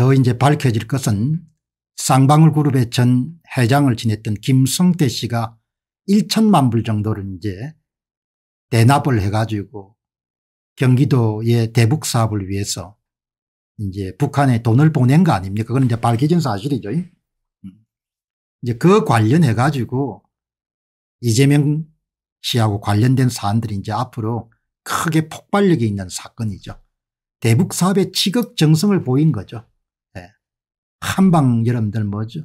더 이제 밝혀질 것은 쌍방울 그룹의 전 회장을 지냈던 김성태 씨가 1천만 불 정도를 이제 대납을 해가지고 경기도의 대북 사업을 위해서 이제 북한에 돈을 보낸 거 아닙니까? 그건 이제 밝혀진 사실이죠. 음. 이제 그 관련해 가지고 이재명 씨하고 관련된 사안들이 이제 앞으로 크게 폭발력이 있는 사건이죠. 대북 사업의 치극 정성을 보인 거죠. 한방 여러분들 뭐죠?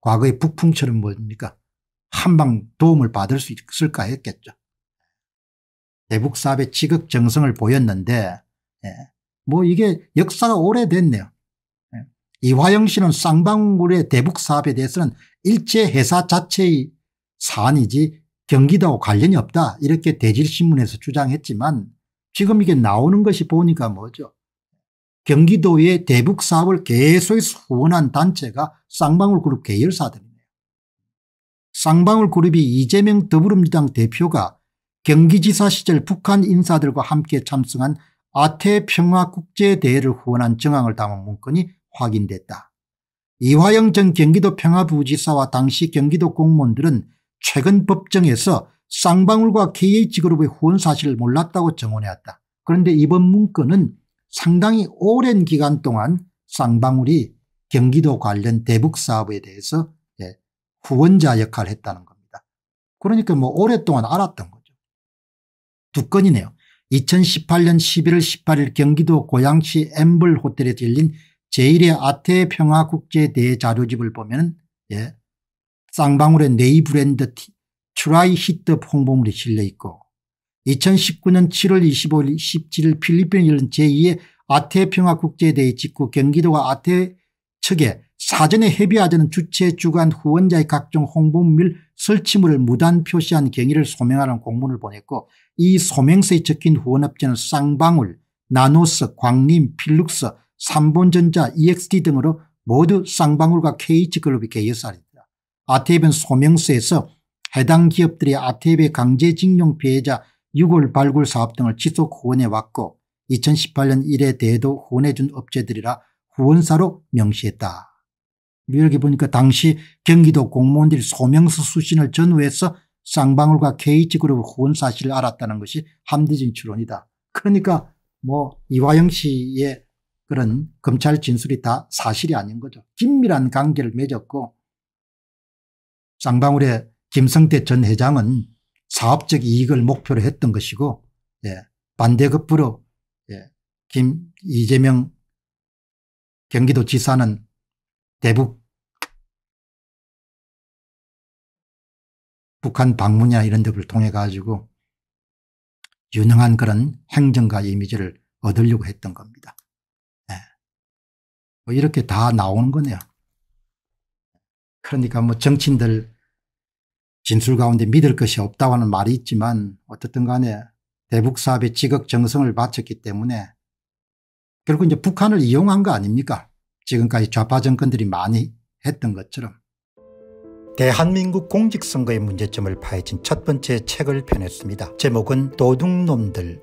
과거의 북풍처럼 뭡니까? 한방 도움을 받을 수 있을까 했겠죠. 대북사업의 지극 정성을 보였는데 예. 뭐 이게 역사가 오래됐네요. 예. 이화영 씨는 쌍방울의 대북사업에 대해서는 일제 회사 자체의 사안이지 경기도하 관련이 없다 이렇게 대질신문에서 주장했지만 지금 이게 나오는 것이 보니까 뭐죠. 경기도의 대북 사업을 계속해서 후원한 단체가 쌍방울 그룹 계열사들입니다. 쌍방울 그룹이 이재명 더불어민주당 대표가 경기지사 시절 북한 인사들과 함께 참석한 아태평화국제대회를 후원한 정황을 담은 문건이 확인됐다. 이화영 전 경기도 평화부지사와 당시 경기도 공무원들은 최근 법정에서 쌍방울과 KH그룹의 후원 사실을 몰랐다고 증언해왔다 그런데 이번 문건은 상당히 오랜 기간 동안 쌍방울이 경기도 관련 대북 사업에 대해서 예, 후원자 역할을 했다는 겁니다. 그러니까 뭐 오랫동안 알았던 거죠. 두 건이네요. 2018년 11월 18일 경기도 고양시 엠블 호텔에 열린 제1의 아태 평화국제대자료집을 보면 예, 쌍방울의 네이 브랜드 티, 트라이 히트 홍보물이 실려 있고 2019년 7월 25일 17일 필리핀을열은 제2의 아태평화국제대회 직후 경기도가 아태 측에 사전에 협의하자는 주최 주관 후원자의 각종 홍보물 설치물을 무단 표시한 경위를 소명하는 공문을 보냈고 이 소명서에 적힌 후원업체는 쌍방울, 나노스, 광림, 필룩스, 삼본전자, EXT 등으로 모두 쌍방울과 KH글룹이 계열사입니다. 아테이은 소명서에서 해당 기업들이 아테이의 강제징용 피해자 유골 발굴 사업 등을 지속 후원해 왔고 2018년 1회 대회도 후원해준 업체들이라 후원사로 명시했다. 뉴욕에 보니까 당시 경기도 공무원들이 소명서 수신을 전후해서 쌍방울과 KH그룹 후원 사실을 알았다는 것이 함대진 추론이다. 그러니까 뭐 이화영 씨의 그런 검찰 진술이 다 사실이 아닌 거죠. 긴밀한 관계를 맺었고 쌍방울의 김성태 전 회장은 사업적 이익을 목표로 했던 것이고 예, 반대급부로 예, 김 이재명 경기도지사는 대북 북한 방문이나 이런 데를 통해 가지고 유능한 그런 행정가 이미지를 얻으려고 했던 겁니다. 예. 뭐 이렇게 다 나오는 거네요. 그러니까 뭐 정치인들 진술 가운데 믿을 것이 없다고 하는 말이 있지만 어떻든 간에 대북 사업에 지극 정성을 바쳤기 때문에 결국 이제 북한을 이용한 거 아닙니까? 지금까지 좌파 정권들이 많이 했던 것처럼. 대한민국 공직선거의 문제점을 파헤친 첫 번째 책을 펴냈습니다. 제목은 도둑놈들